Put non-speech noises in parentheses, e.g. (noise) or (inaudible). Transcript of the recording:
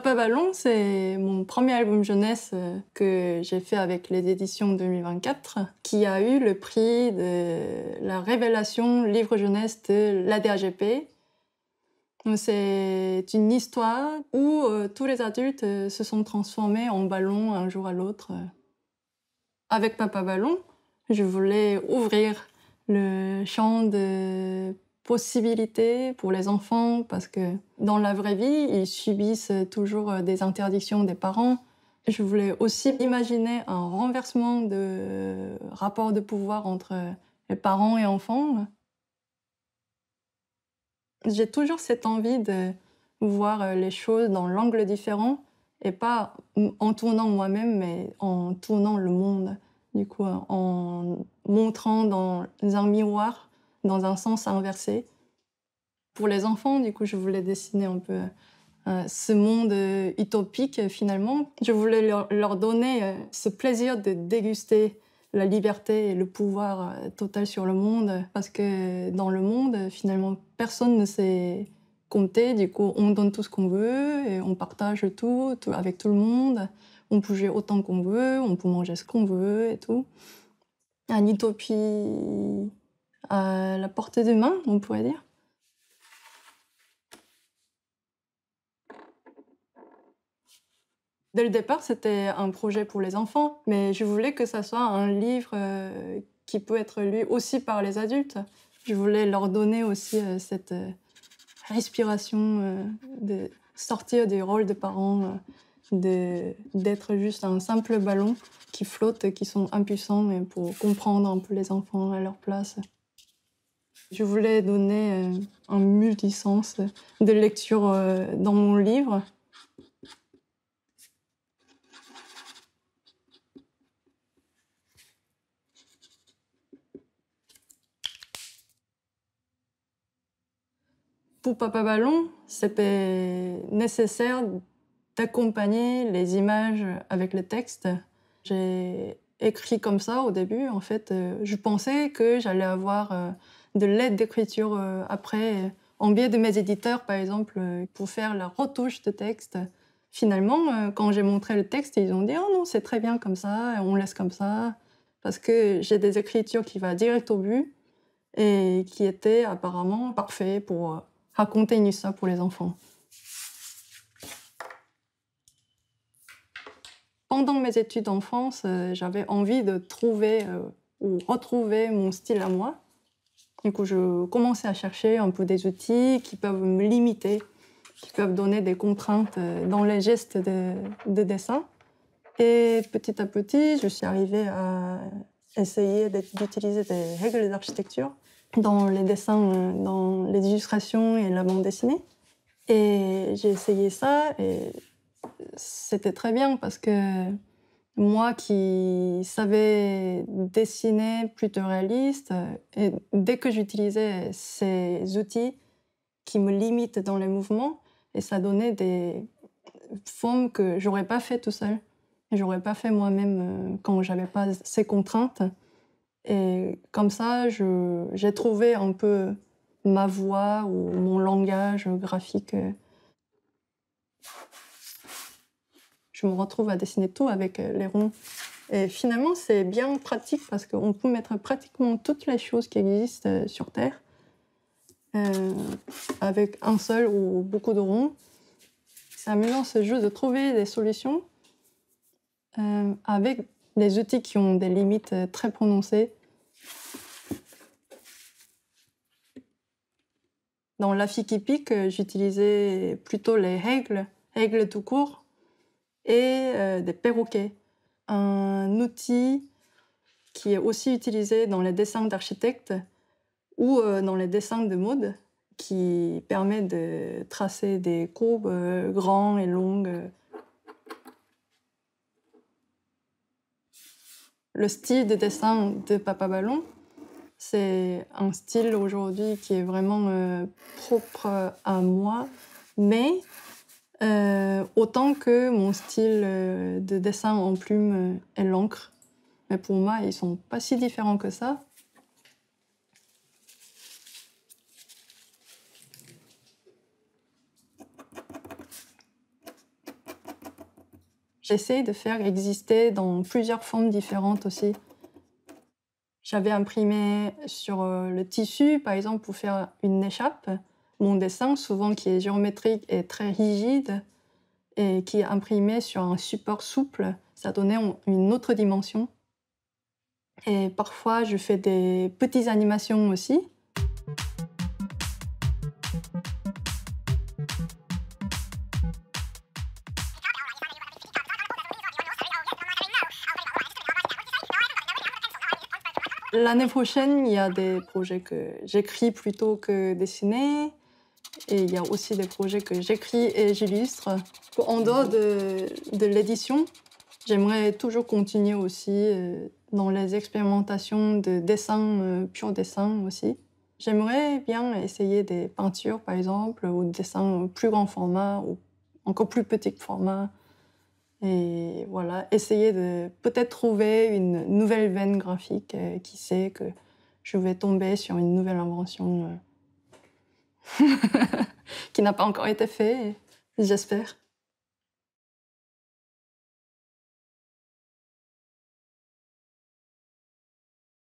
Papa Ballon, c'est mon premier album jeunesse euh, que j'ai fait avec les éditions 2024, qui a eu le prix de la révélation livre jeunesse de l'ADAGP. C'est une histoire où euh, tous les adultes euh, se sont transformés en ballons un jour à l'autre. Avec Papa Ballon, je voulais ouvrir le champ de possibilité pour les enfants, parce que dans la vraie vie, ils subissent toujours euh, des interdictions des parents. Je voulais aussi imaginer un renversement de rapport de pouvoir entre les parents et enfants. J'ai toujours cette envie de voir euh, les choses dans l'angle différent et pas en tournant moi-même, mais en tournant le monde. Du coup, en montrant dans un miroir dans un sens inversé. Pour les enfants, du coup, je voulais dessiner un peu euh, ce monde euh, utopique finalement. Je voulais leur, donner euh, ce plaisir de déguster la liberté et le pouvoir total sur le monde, parce que dans le monde, finalement, personne ne sait compter, du coup, on donne tout ce qu'on veut et on partage tout, tout avec tout le monde, on peut jouer autant qu'on veut, on peut manger ce qu'on veut et tout. Une utopie à la portée des mains, on pourrait dire. Dès le départ, c'était un projet pour les enfants, mais je voulais que ça soit un livre euh, qui peut être lu aussi par les adultes. Je voulais leur donner aussi euh, cette euh, respiration de sortir du rôle de parents, d'être juste un simple ballon qui flotte, qui sont impuissants, mais pour comprendre un peu les enfants à leur place. Je voulais donner euh, un multisens de lecture euh, dans mon livre. Pour Papa Ballon, c'était nécessaire d'accompagner les images avec le texte. J'ai écrit comme ça au début. En fait, euh, je pensais que j'allais avoir de l'aide d'écriture euh, après, en biais de mes éditeurs, par exemple, euh, pour faire la retouche de texte. Finalement, euh, quand j'ai montré le texte, ils ont dit Oh non, c'est très bien comme ça, on laisse comme ça. Parce que j'ai des écritures qui vont direct au but et qui étaient apparemment parfaites pour raconter une histoire pour les enfants. pendant mes études en France, j'avais envie de trouver ou retrouver mon style à moi. Du coup, je commençais à chercher un peu des outils qui peuvent me limiter, qui peuvent donner des contraintes euh, dans les gestes de, de dessin. Et petit à petit, je suis arrivée à essayer d'utiliser des règles d'architecture dans les dessins, euh, dans les illustrations et la bande dessinée. Et j'ai essayé ça et c'était très bien parce que moi qui savais dessiner plutôt réaliste, euh, et dès que j'utilisais ces outils qui me limitent dans les mouvements, et ça donnait des formes que j'aurais pas fait tout seul. J'aurais pas fait moi-même euh, quand j'avais pas ces contraintes. Et comme ça, j'ai trouvé un peu ma voix ou mon langage graphique euh, je me retrouve à dessiner tout avec euh, les ronds. Et finalement, c'est bien pratique parce qu'on peut mettre pratiquement toutes les choses qui existent euh, sur Terre euh, avec un seul ou beaucoup de ronds. C'est amusant ce jeu de trouver des solutions avec des outils qui ont des limites très prononcées. Dans la pique, j'utilisais plutôt les règles, règles tout court, et euh, des perroquets, un outil qui est aussi utilisé dans les dessins d'architectes ou euh, dans les dessins de mode, qui permet de tracer des courbes euh, grandes et longues. Le style de dessin de Papa Ballon, c'est un style aujourd'hui qui est vraiment propre à moi, mais euh, autant que mon style euh, de dessin en plume et euh, l'encre. Mais pour moi, ils sont pas si différents que ça. J'essaie de faire exister dans plusieurs formes différentes aussi. J'avais imprimé sur le tissu, par exemple, pour faire une échappe. Mon dessin, souvent qui est géométrique et très rigide, et qui est imprimé sur un support souple, ça donnait une autre dimension. Et parfois, je fais des petites animations aussi. L'année prochaine, il y a des projets que j'écris plutôt que dessiner. Et il y a aussi des projets que j'écris et j'illustre. En dehors de, l'édition, j'aimerais toujours continuer aussi euh, dans les expérimentations de dessin, euh, pur dessin aussi. J'aimerais bien essayer des peintures, par exemple, ou des dessins plus grand format ou encore plus petit format. Et voilà, essayer de peut-être trouver une nouvelle veine graphique euh, qui sait que je vais tomber sur une nouvelle invention (laughs) qui n'a pas encore été fait, j'espère.